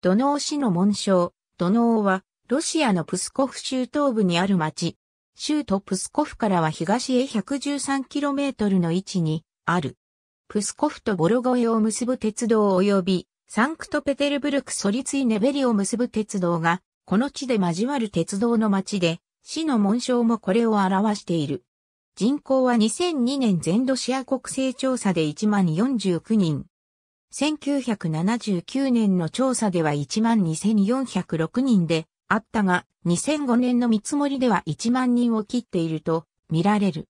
土のう市の紋章、土のうは、ロシアのプスコフ州東部にある町。州都プスコフからは東へ 113km の位置にある。プスコフとボロゴエを結ぶ鉄道及び、サンクトペテルブルクソリツイネベリを結ぶ鉄道が、この地で交わる鉄道の町で、市の紋章もこれを表している。人口は2002年全ロシア国勢調査で1万49人。1979年の調査では12,406人であったが、2005年の見積もりでは1万人を切っていると見られる。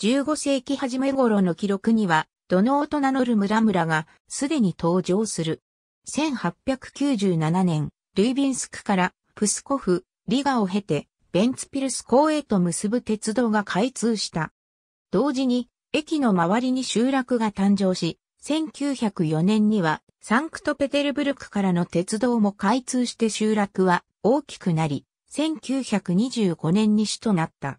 15世紀初め頃の記録には、土の大人乗る村々がすでに登場する。1897年、ルイビンスクからプスコフ、リガを経て、ベンツピルス港へと結ぶ鉄道が開通した。同時に、駅の周りに集落が誕生し、1904年にはサンクトペテルブルクからの鉄道も開通して集落は大きくなり、1925年に市となった。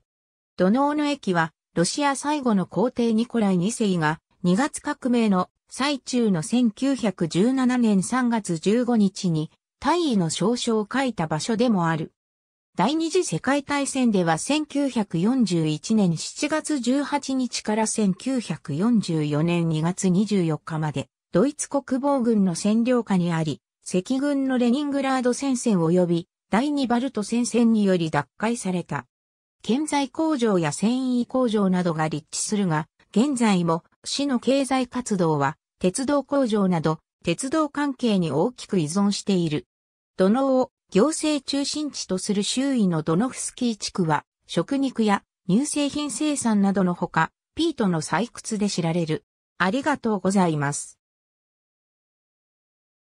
土納の駅はロシア最後の皇帝ニコライ2世が2月革命の最中の1917年3月15日に大尉の証書を書いた場所でもある。第二次世界大戦では1941年7月18日から1944年2月24日まで、ドイツ国防軍の占領下にあり、赤軍のレニングラード戦線及び第二バルト戦線により奪回された。建材工場や繊維工場などが立地するが、現在も市の経済活動は鉄道工場など鉄道関係に大きく依存している。土のを行政中心地とする周囲のドノフスキー地区は、食肉や乳製品生産などのほか、ピートの採掘で知られる。ありがとうございます。